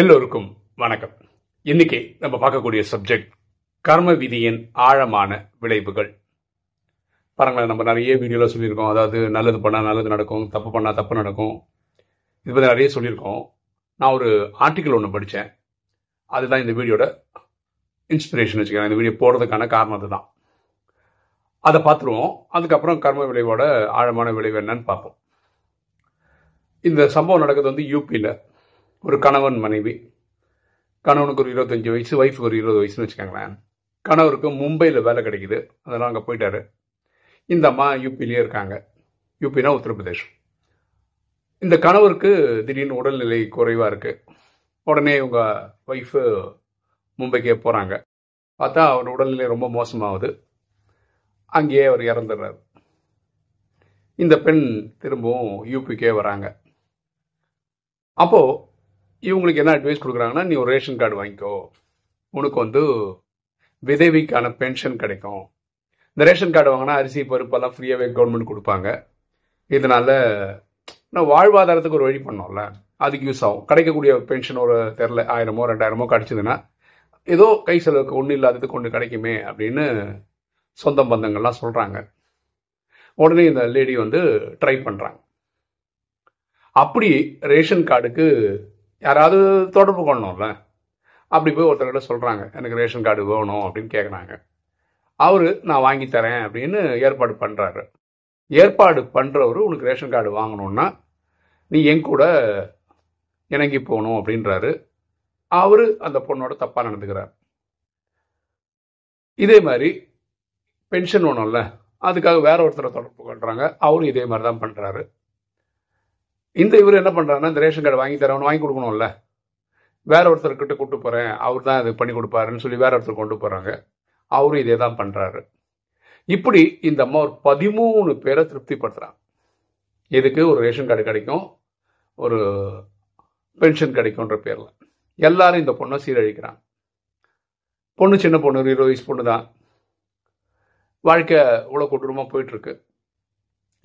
எல்லோருக்கும் வணக்கம் இன்னைக்கு நம்ம பார்க்கக்கூடிய சப்ஜெக்ட் கர்ம விதியின் ஆழமான விளைவுகள் பாருங்களேன் நம்ம நிறைய வீடியோவில் சொல்லியிருக்கோம் அதாவது நல்லது பண்ணால் நல்லது நடக்கும் தப்பு பண்ணால் தப்பு நடக்கும் இது பற்றி நிறைய சொல்லியிருக்கோம் நான் ஒரு ஆர்டிக்கல் ஒன்று படித்தேன் அதுதான் இந்த வீடியோட இன்ஸ்பிரேஷன் வச்சுக்கிறேன் இந்த வீடியோ போடுறதுக்கான காரணம் அதுதான் அதை பார்த்துருவோம் அதுக்கப்புறம் கர்ம விளைவோட ஆழமான விளைவு என்னன்னு பார்ப்போம் இந்த சம்பவம் நடக்கிறது வந்து யூபியில் ஒரு கணவன் மனைவி கணவனுக்கு ஒரு இருபத்தஞ்சி வயசு ஒய்ஃபுக்கு ஒரு இருபது வயசுன்னு வச்சுக்கோங்களேன் கணவருக்கு மும்பையில் வேலை கிடைக்குது அதெல்லாம் அங்கே போயிட்டாரு இந்த அம்மா யூபிலேயே இருக்காங்க யூபினா உத்தரப்பிரதேஷ் இந்த கணவருக்கு திடீர்னு உடல்நிலை குறைவாக இருக்குது உடனே இவங்க ஒய்ஃபு மும்பைக்கே போகிறாங்க பார்த்தா அவர் உடல்நிலை ரொம்ப மோசமாகுது அங்கேயே அவர் இறந்துடுறாரு இந்த பெண் திரும்பவும் யூபிக்கே வராங்க அப்போது இவங்களுக்கு என்ன அட்வைஸ் கொடுக்குறாங்கன்னா நீ ஒரு ரேஷன் கார்டு வாங்கிக்கோ உனக்கு வந்து விதவிக்கான பென்ஷன் கிடைக்கும் இந்த ரேஷன் கார்டு வாங்கினா அரிசி பருப்பெல்லாம் ஃப்ரீயாகவே கவர்மெண்ட் கொடுப்பாங்க இதனால் நான் வாழ்வாதாரத்துக்கு ஒரு வழி பண்ணோம்ல அதுக்கு யூஸ் ஆகும் கிடைக்கக்கூடிய பென்ஷன் ஒரு தெரில ஆயிரமோ ரெண்டாயிரமோ கிடைச்சிதுன்னா ஏதோ கை செலவுக்கு ஒன்றும் இல்லாததுக்கு ஒன்று கிடைக்குமே அப்படின்னு சொந்த பந்தங்கள்லாம் சொல்கிறாங்க உடனே இந்த லேடி வந்து ட்ரை பண்ணுறாங்க அப்படி ரேஷன் கார்டுக்கு யாராவது தொடர்பு கொள்ளணும்ல அப்படி போய் ஒருத்தர்கிட்ட சொல்கிறாங்க எனக்கு ரேஷன் கார்டு வேணும் அப்படின்னு கேட்குறாங்க அவர் நான் வாங்கி தரேன் அப்படின்னு ஏற்பாடு பண்ணுறாரு ஏற்பாடு பண்ணுறவர் உனக்கு ரேஷன் கார்டு வாங்கணுன்னா நீ என் கூட இணங்கி போகணும் அப்படின்றாரு அவர் அந்த பொண்ணோட தப்பாக நடந்துக்கிறார் இதே மாதிரி பென்ஷன் இல்லை அதுக்காக வேற ஒருத்தரை தொடர்பு பண்ணுறாங்க அவரும் இதே மாதிரி தான் பண்ணுறாரு இந்த இவர் என்ன பண்ணுறாருன்னா இந்த ரேஷன் கார்டு வாங்கி தரவன் வாங்கி கொடுக்கணும்ல வேற ஒருத்தர்கிட்ட கூப்பிட்டு போகிறேன் அவர் தான் இது பண்ணி கொடுப்பாருன்னு சொல்லி வேற ஒருத்தர் கொண்டு போகிறாங்க அவரும் இதே தான் பண்ணுறாரு இப்படி இந்த அம்மா ஒரு பதிமூணு பேரை திருப்திப்படுத்துகிறான் இதுக்கு ஒரு ரேஷன் கார்டு கிடைக்கும் ஒரு பென்ஷன் கிடைக்கும்ன்ற பேரில் எல்லாரும் இந்த பொண்ணை சீரழிக்கிறாங்க பொண்ணு சின்ன பொண்ணு இருபது வயசு பொண்ணு தான் வாழ்க்கை இவ்வளோ கொடூரமாக போயிட்டுருக்கு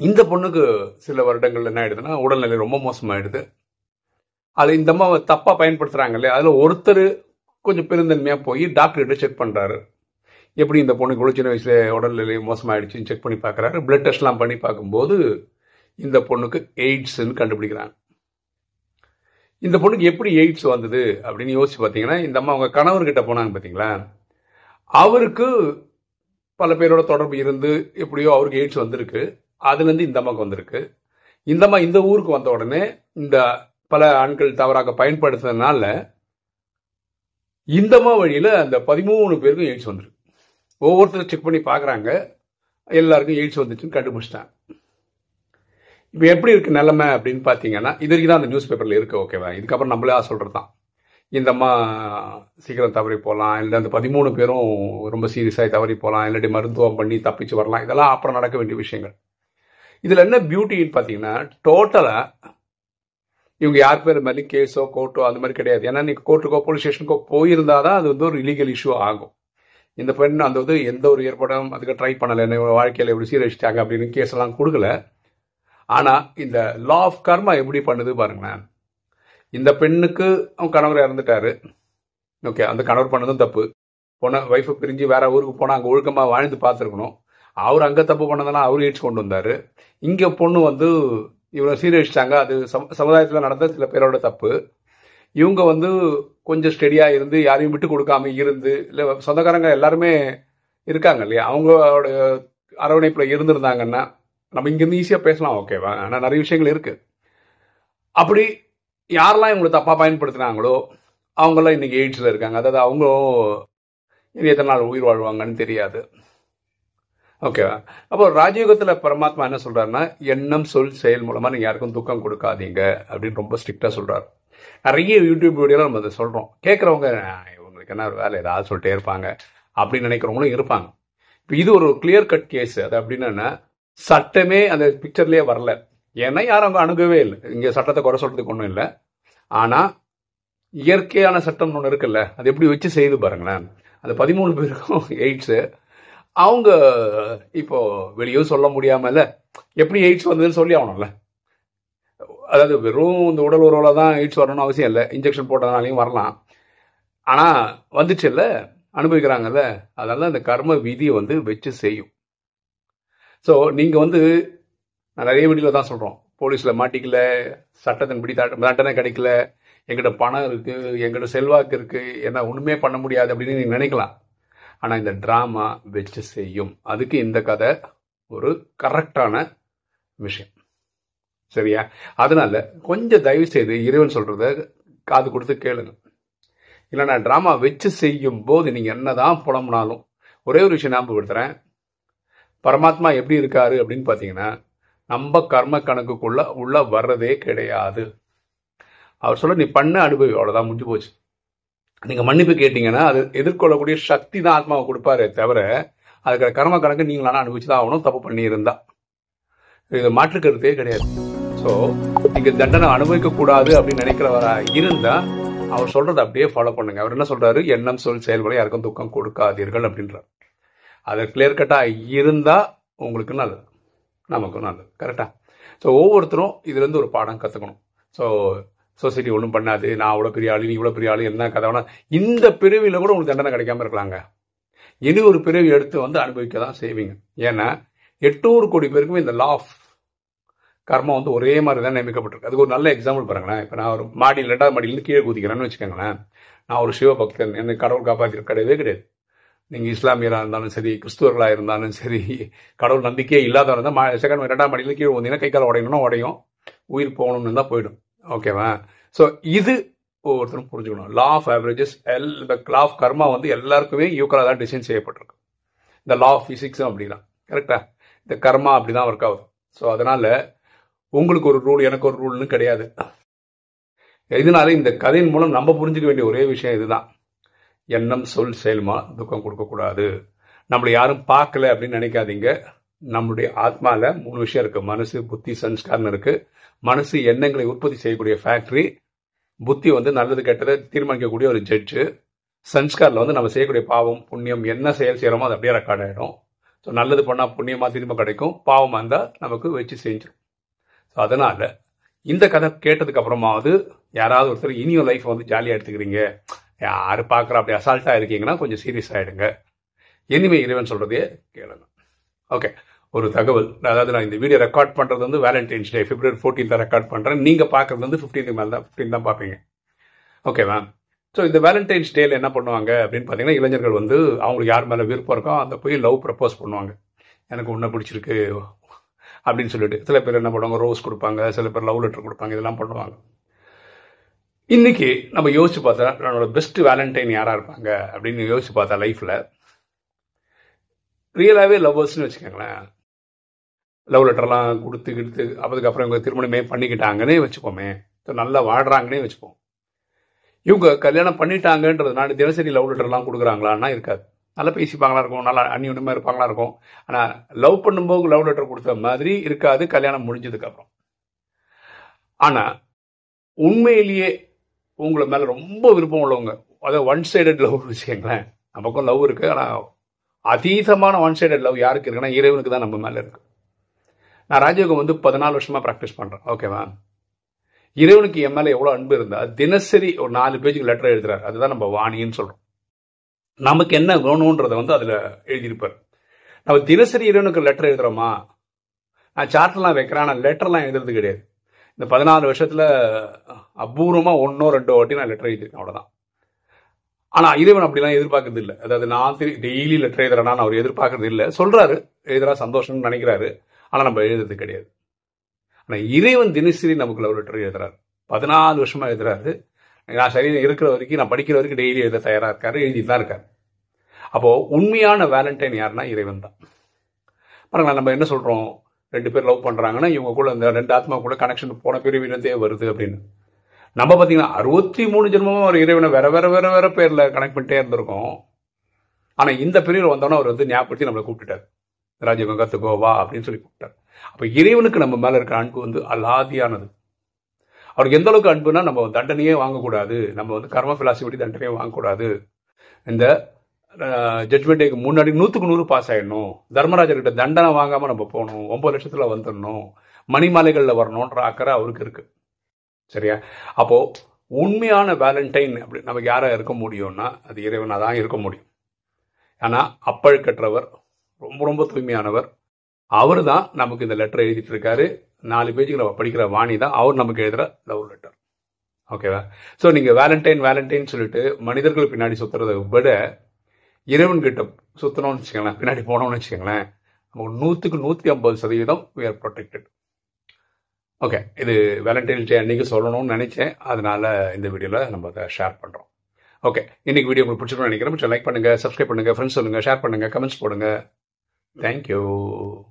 இந்த பொண்ணுக்கு சில வருடங்கள் என்ன ஆயிடுதுன்னா உடல்நிலை ரொம்ப மோசமாயிடுது அது இந்த அம்மா தப்பாக பயன்படுத்துகிறாங்க இல்லையா அதில் ஒருத்தர் கொஞ்சம் பெருந்தன்மையாக போய் டாக்டர்கிட்ட செக் பண்ணுறாரு எப்படி இந்த பொண்ணுக்கு கூட சின்ன வயசுல உடல்நிலை மோசமாயிடுச்சுன்னு செக் பண்ணி பார்க்குறாரு பிளட் டெஸ்ட்லாம் பண்ணி பார்க்கும்போது இந்த பொண்ணுக்கு எய்ட்ஸ்ன்னு கண்டுபிடிக்கிறாங்க இந்த பொண்ணுக்கு எப்படி எய்ட்ஸ் வந்தது அப்படின்னு யோசிச்சு பார்த்தீங்கன்னா இந்த அம்மா அவங்க கணவர்கிட்ட போனாங்க பார்த்தீங்களா அவருக்கு பல பேரோட தொடர்பு இருந்து எப்படியோ அவருக்கு எய்ட்ஸ் வந்திருக்கு அதுலேருந்து இந்த அம்மாவுக்கு வந்திருக்கு இந்த அம்மா இந்த ஊருக்கு வந்த உடனே இந்த பல ஆண்கள் தவறாக பயன்படுத்துறதுனால அம்மா வழியில் அந்த பதிமூணு பேருக்கும் எயிட்ஸ் வந்துருக்கு ஒவ்வொருத்தரும் செக் பண்ணி பார்க்குறாங்க எல்லாருக்கும் எயிட்ஸ் வந்துச்சுன்னு கண்டுபிடிச்சிட்டாங்க இப்போ எப்படி இருக்குது நிலமை அப்படின்னு பார்த்தீங்கன்னா இது வரைக்கும் தான் அந்த நியூஸ் பேப்பரில் இருக்குது ஓகேவா இதுக்கப்புறம் நம்மளே சொல்கிறது தான் இந்தம்மா சீக்கிரம் தவறி போகலாம் இல்லை அந்த பதிமூணு பேரும் ரொம்ப சீரியஸாக தவறி போகலாம் இல்லாட்டி மருத்துவம் பண்ணி தப்பிச்சு வரலாம் இதெல்லாம் அப்புறம் நடக்க வேண்டிய விஷயங்கள் இதில் என்ன பியூட்டின்னு பார்த்தீங்கன்னா டோட்டலாக இவங்க யார் பேர் மாதிரி கேஸோ கோர்ட்டோ அந்த மாதிரி கிடையாது ஏன்னா நீங்கள் கோர்ட்டுக்கோ போலீஸ் ஸ்டேஷனுக்கோ போயிருந்தால் தான் அது வந்து ஒரு இலீகல் இஷ்யூ ஆகும் இந்த பெண் அந்த வந்து எந்த ஒரு ஏற்பாடும் அதுக்கு ட்ரை பண்ணலை என்ன வாழ்க்கையில் எப்படி சீரழிச்சிட்டாங்க அப்படின்னு கேஸ் எல்லாம் கொடுக்கல ஆனால் இந்த லா ஆஃப் கர்மா எப்படி பண்ணுது பாருங்களேன் இந்த பெண்ணுக்கு அவன் கணவர் இறந்துட்டாரு ஓகே அந்த கணவர் பண்ணதும் தப்பு போன ஒய்ஃபை பிரிஞ்சு வேற ஊருக்கு போனால் அங்கே ஒழுக்கமாக வாழ்ந்து பார்த்துருக்கணும் அவர் அங்கே தப்பு பண்ணதெல்லாம் அவர் கொண்டு வந்தார் இங்கே பொண்ணு வந்து இவரை சீரழிச்சிட்டாங்க அது சமுதாயத்தில் நடந்த சில பேரோட தப்பு இவங்க வந்து கொஞ்சம் ஸ்டெடியாக இருந்து யாரையும் விட்டு கொடுக்காம இருந்து இல்லை சொந்தக்காரங்க எல்லாருமே இருக்காங்க இல்லையா அவங்களோட அரவணைப்பில் இருந்திருந்தாங்கன்னா நம்ம இங்கேருந்து ஈஸியாக பேசலாம் ஓகேவா ஆனால் நிறைய விஷயங்கள் இருக்குது அப்படி யாரெல்லாம் இவங்களை தப்பாக பயன்படுத்தினாங்களோ அவங்களாம் இன்றைக்கி எயிட்ஸில் இருக்காங்க அதாவது அவங்களும் எத்தனை நாள் உயிர் வாழ்வாங்கன்னு தெரியாது ஓகேவா அப்போ ராஜயோகத்தில் பரமாத்மா என்ன சொல்கிறாருன்னா எண்ணம் சொல் செயல் மூலமாக நீங்கள் யாருக்கும் துக்கம் கொடுக்காதீங்க அப்படின்னு ரொம்ப ஸ்ட்ரிக்டாக சொல்கிறார் நிறைய யூடியூப் வீடியோலாம் நம்ம அதை சொல்கிறோம் கேட்குறவங்க இவங்களுக்கு என்ன ஒரு வேலை ஏதாவது சொல்லிட்டே இருப்பாங்க அப்படின்னு நினைக்கிறவங்களும் இருப்பாங்க இப்போ இது ஒரு கிளியர் கட் கேஸ் அது அப்படின்னா சட்டமே அந்த பிக்சர்லேயே வரல ஏன்னா யாரும் அவங்க அணுகவே இல்லை இங்கே சட்டத்தை குறை சொல்கிறதுக்கு ஒன்றும் இல்லை ஆனால் இயற்கையான சட்டம்னு ஒன்று இருக்குல்ல அது எப்படி வச்சு செய்து பாருங்களேன் அந்த பதிமூணு பேருக்கும் எய்ட்ஸு அவங்க இப்போ வெளியே சொல்ல முடியாமல எப்படி எய்ட்ஸ் வந்ததுன்னு சொல்லி ஆகணும்ல அதாவது வெறும் இந்த உடல் உறவில் தான் எய்ட்ஸ் வரணும்னு அவசியம் இல்லை இன்ஜெக்ஷன் போட்டதுனாலையும் வரலாம் ஆனால் வந்துச்சு இல்லை அனுபவிக்கிறாங்கல்ல அதனால இந்த கர்ம விதியை வந்து வச்சு செய்யும் ஸோ நீங்கள் வந்து நிறைய வீடியோவில் தான் சொல்கிறோம் போலீஸில் மாட்டிக்கல சட்டத்தின்படி தண்டனை கிடைக்கல எங்கிட்ட பணம் இருக்குது எங்கிட்ட செல்வாக்கு இருக்குது என்ன ஒன்றுமே பண்ண முடியாது அப்படின்னு நீங்கள் நினைக்கலாம் ஆனால் இந்த ட்ராமா வச்சு செய்யும் அதுக்கு இந்த கதை ஒரு கரெக்டான விஷயம் சரியா அதனால கொஞ்சம் தயவு செய்து இறைவன் சொல்றத காது கொடுத்து கேளுங்க இல்லைன்னா ட்ராமா வச்சு செய்யும் போது நீங்கள் என்னதான் புலம்புனாலும் ஒரே ஒரு விஷயம் ஞாபகப்படுத்துகிறேன் பரமாத்மா எப்படி இருக்காரு அப்படின்னு பார்த்தீங்கன்னா நம்ம கர்ம கணக்குக்குள்ள உள்ள வர்றதே கிடையாது அவர் சொல்ல நீ பண்ண அனுபவி அவ்வளோதான் முடிஞ்சு போச்சு நீங்கள் மன்னிப்பு கேட்டீங்கன்னா அது எதிர்கொள்ளக்கூடிய சக்தி தான் ஆத்மாவை கொடுப்பாரு தவிர அதுக்கிற கர்ம கணக்கு நீங்களா அனுபவிச்சு தான் ஆகணும் தப்பு இருந்தா இது மாற்றுக்கருத்தே கிடையாது ஸோ நீங்கள் தண்டனை அனுபவிக்கக்கூடாது அப்படின்னு நினைக்கிறவரா இருந்தால் அவர் சொல்கிறத அப்படியே ஃபாலோ பண்ணுங்க அவர் என்ன சொல்கிறாரு எண்ணம் சொல் செயல்களை யாருக்கும் துக்கம் கொடுக்காதீர்கள் அப்படின்றார் அது கிளியர் கட்டா இருந்தால் உங்களுக்கு நல்லது நமக்கும் நல்லது கரெக்டாக ஸோ ஒவ்வொருத்தரும் இதுலேருந்து ஒரு பாடம் கற்றுக்கணும் ஸோ சொசைட்டி ஒன்றும் பண்ணாது நான் அவ்வளோ பெரிய ஆளு நீ இவ்வளோ பெரிய ஆளு என்ன கதை வேணா இந்த பிறவியில் கூட உங்களுக்கு தண்டனை கிடைக்காம இருக்கலாங்க இனி ஒரு பிறவி எடுத்து வந்து அனுபவிக்க தான் செய்வீங்க ஏன்னா எட்நூறு கோடி பேருக்குமே இந்த லா ஆஃப் கர்மம் வந்து ஒரே மாதிரி தான் நியமிக்கப்பட்டிருக்கு அதுக்கு ஒரு நல்ல எக்ஸாம்பிள் பாருங்களேன் இப்போ நான் ஒரு மாடியில் ரெண்டாவது மாடியிலேருந்து கீழே குதிக்கிறேன்னு வச்சுக்கோங்களேன் நான் ஒரு சிவபக்தன் என்னை கடவுள் காப்பாற்றி கிடையவே கிடையாது நீங்கள் இஸ்லாமியராக இருந்தாலும் சரி கிறிஸ்துவர்களாக இருந்தாலும் சரி கடவுள் நம்பிக்கையே இல்லாதவங்க தான் செகண்ட் ரெண்டாம் மாடியில் கீழே வந்தீங்கன்னா கை கால உடையணும்னா உடையும் உயிர் போகணும்னு தான் போயிடும் ஓகேவா ஸோ இது ஒவ்வொருத்தரும் புரிஞ்சுக்கணும் லா ஆஃப் ஆவரேஜஸ் எல் இந்த லா ஆஃப் கர்மா வந்து எல்லாருக்குமே ஈக்குவலாக தான் டிசைன் செய்யப்பட்டிருக்கு இந்த லா ஆஃப் ஃபிசிக்ஸும் அப்படி தான் கரெக்டா இந்த கர்மா அப்படி தான் ஒர்க் ஆகுது ஸோ அதனால் உங்களுக்கு ஒரு ரூல் எனக்கு ஒரு ரூல்னு கிடையாது இதனால இந்த கதையின் மூலம் நம்ம புரிஞ்சுக்க வேண்டிய ஒரே விஷயம் இதுதான் எண்ணம் சொல் செயல்மா துக்கம் கொடுக்கக்கூடாது நம்மளை யாரும் பார்க்கல அப்படின்னு நினைக்காதீங்க நம்முடைய ஆத்மால மூணு விஷயம் இருக்குது மனசு புத்தி சன்ஸ்காரம் இருக்குது மனசு எண்ணங்களை உற்பத்தி செய்யக்கூடிய ஃபேக்ட்ரி புத்தி வந்து நல்லது கெட்டதை தீர்மானிக்கக்கூடிய ஒரு ஜட்ஜு சன்ஸ்காரில் வந்து நம்ம செய்யக்கூடிய பாவம் புண்ணியம் என்ன செயல் செய்யறோமோ அது அப்படியே ரெக்கார்ட் ஆகிடும் ஸோ நல்லது பண்ணால் புண்ணியமாக திரும்ப கிடைக்கும் பாவமாக இருந்தால் நமக்கு வச்சு செஞ்சிடும் ஸோ அதனால் இந்த கதை கேட்டதுக்கப்புறமாவது யாராவது ஒருத்தர் இனியும் லைஃப் வந்து ஜாலியாக எடுத்துக்கிறீங்க யார் பார்க்குற அப்படி அசால்ட்டாக இருக்கீங்கன்னா கொஞ்சம் சீரியஸ் ஆகிடுங்க இனிமே இறைவன் சொல்கிறதையே கேளுங்க ஓகே ஒரு தகவல் அதாவது நான் இந்த வீடியோ ரெக்கார்ட் பண்ணுறது வந்து வேலண்டைன்ஸ் டே பிப்ரவரி ஃபோர்டீனில் ரெக்கார்ட் பண்ணுறேன் நீங்கள் பார்க்குறது வந்து ஃபிஃப்டீன் மேலே தான் ஃபிஃப்டீன் தான் பார்ப்பீங்க ஓகேவா ஸோ இந்த வேலண்டைன்ஸ் டேல என்ன பண்ணுவாங்க அப்படின்னு பார்த்தீங்கன்னா இளைஞர்கள் வந்து அவங்களுக்கு யார் மேலே விருப்பம் இருக்கோ அந்த போய் லவ் ப்ரப்போஸ் பண்ணுவாங்க எனக்கு உன்ன பிடிச்சிருக்கு அப்படின்னு சொல்லிட்டு சில பேர் என்ன பண்ணுவாங்க ரோஸ் கொடுப்பாங்க சில பேர் லவ் லெட்டர் கொடுப்பாங்க இதெல்லாம் பண்ணுவாங்க இன்னைக்கு நம்ம யோசிச்சு பார்த்தா நம்மளோட பெஸ்ட் வேலண்டைன் யாராக இருப்பாங்க அப்படின்னு யோசிச்சு பார்த்தா லைஃப்பில் ரியலாகவே லவ்வர்ஸ்னு வச்சுக்கோங்களேன் லவ் லெட்டர்லாம் கொடுத்து கிடுத்து அதுக்கப்புறம் இவங்க திருமணமே பண்ணிக்கிட்டாங்கன்னே வச்சுப்போமே நல்லா வாழ்கிறாங்கன்னே வச்சுப்போம் இவங்க கல்யாணம் பண்ணிட்டாங்கன்றது நான் தினசரி லவ் லெட்டர்லாம் கொடுக்குறாங்களான்னா இருக்காது நல்லா பேசிப்பாங்களா இருக்கும் நல்லா அந்நியுடமாக இருப்பாங்களா இருக்கும் ஆனால் லவ் பண்ணும்போது லவ் லெட்டர் கொடுத்த மாதிரி இருக்காது கல்யாணம் முடிஞ்சதுக்கப்புறம் ஆனால் உண்மையிலேயே உங்களை மேலே ரொம்ப விருப்பம் உள்ளவங்க அதாவது ஒன் சைடட் லவ் வச்சுக்கோங்களேன் நமக்கும் லவ் இருக்குது ஆனால் அதீதமான ஒன் சைடட் லவ் யாருக்கு இருக்குன்னா இறைவனுக்கு தான் நம்ம மேலே இருக்குது நான் ராஜயோகம் வந்து பதினாலு வருஷமாக ப்ராக்டிஸ் பண்ணுறேன் ஓகேவா இறைவனுக்கு என் மேலே எவ்வளோ அன்பு இருந்தால் தினசரி ஒரு நாலு பேஜுக்கு லெட்டர் எழுதுறாரு அதுதான் நம்ம வாணின்னு சொல்கிறோம் நமக்கு என்ன வேணுன்றதை வந்து அதில் எழுதியிருப்பார் நம்ம தினசரி இறைவனுக்கு லெட்டர் எழுதுகிறோமா நான் சார்ட்லாம் வைக்கிறேன் ஆனால் லெட்டர்லாம் எழுதுறது கிடையாது இந்த பதினாலு வருஷத்தில் அபூர்வமாக ஒன்றோ ரெண்டோ வாட்டி நான் லெட்டர் எழுதியிருக்கேன் அவ்வளோதான் ஆனால் இறைவன் அப்படிலாம் எதிர்பார்க்கறது இல்லை அதாவது நான் டெய்லி லெட்டர் எழுதுறேன்னா அவர் எதிர்பார்க்கறது இல்லை சொல்கிறாரு எழுதுறா சந்தோஷம்னு நினைக்கிறாரு ஆனால் நம்ம எழுதுறது கிடையாது ஆனால் இறைவன் தினசரி நமக்கு லவ் லெட்டர் எழுதுறாரு பதினாலு வருஷமா எழுதுறாரு நான் சரீரம் இருக்கிற வரைக்கும் நான் படிக்கிற வரைக்கும் டெய்லி எழுத தயாராக இருக்காரு எழுதி தான் இருக்காரு அப்போ உண்மையான வேலண்டைன் யாருன்னா இறைவன் தான் பாருங்களா நம்ம என்ன சொல்றோம் ரெண்டு பேர் லவ் பண்ணுறாங்கன்னா இவங்க கூட இந்த ரெண்டு ஆத்மா கூட கனெக்ஷன் போன பிரிவிலேருந்தே வருது அப்படின்னு நம்ம பார்த்தீங்கன்னா அறுபத்தி மூணு ஜென்மமும் ஒரு இறைவனை வேற வேற வேற வேற பேரில் கனெக்ட் பண்ணிட்டே இருந்திருக்கோம் ஆனால் இந்த பிரிவில் வந்தோன்னா அவர் வந்து ஞாபகப்படுத்தி நம்மளை கூப்பிட்டுட்டார் ராஜீவ் கத்துகோவா அப்படின்னு சொல்லி கூப்பிட்டார் அப்போ இறைவனுக்கு நம்ம மேலே இருக்கிற அன்பு வந்து அலாதியானது அவருக்கு எந்த அளவுக்கு அன்புனா நம்ம தண்டனையே வாங்கக்கூடாது நம்ம வந்து கர்ம பிலாசபடி தண்டனையே வாங்கக்கூடாது இந்த ஜட்மெண்ட் டேக்கு முன்னாடி நூற்றுக்கு நூறு பாஸ் ஆகிடணும் தர்மராஜர்கிட்ட தண்டனை வாங்காமல் நம்ம போகணும் ஒம்பது லட்சத்தில் வந்துடணும் மணிமாலைகளில் வரணுன்ற அக்கறை அவருக்கு இருக்குது சரியா அப்போது உண்மையான வேலண்டைன் அப்படி நமக்கு யாராக இருக்க முடியும்னா அது இறைவனாக தான் இருக்க முடியும் ஆனால் அப்பழுக்கற்றவர் ரொம்ப ரொம்ப தூய்மையானவர் அவர் தான் நமக்கு இந்த லெட்டர் எழுதிட்டு இருக்காரு நாலு பேஜுக்கு நம்ம படிக்கிற வாணி தான் அவர் நமக்கு எழுதுகிற லவ் லெட்டர் ஓகேவா ஸோ நீங்கள் வேலண்டைன் வேலண்டைன் சொல்லிட்டு மனிதர்கள் பின்னாடி சுற்றுறதை விட இறைவன் கிட்ட சுத்தணும்னு வச்சுக்கோங்களேன் பின்னாடி போனோம்னு வச்சுக்கோங்களேன் நமக்கு நூற்றுக்கு நூற்றி ஐம்பது சதவீதம் வி ஆர் ப்ரொடெக்டட் ஓகே இது வேலண்டைன் டே அன்னைக்கு சொல்லணும்னு நினச்சேன் அதனால் இந்த வீடியோவில் நம்ம அதை ஷேர் பண்ணுறோம் ஓகே இன்றைக்கி வீடியோ உங்களுக்கு பிடிச்சிருக்கோம் நினைக்கிறேன் லைக் பண்ணுங்கள் சப்ஸ்கிரைப் பண்ணுங்கள் ஃப்ரெண்ட்ஸ் சொல்லுங்க ஷேர் பண்ணுங்கள் கமெண்ட்ஸ் போடுங்க Thank you.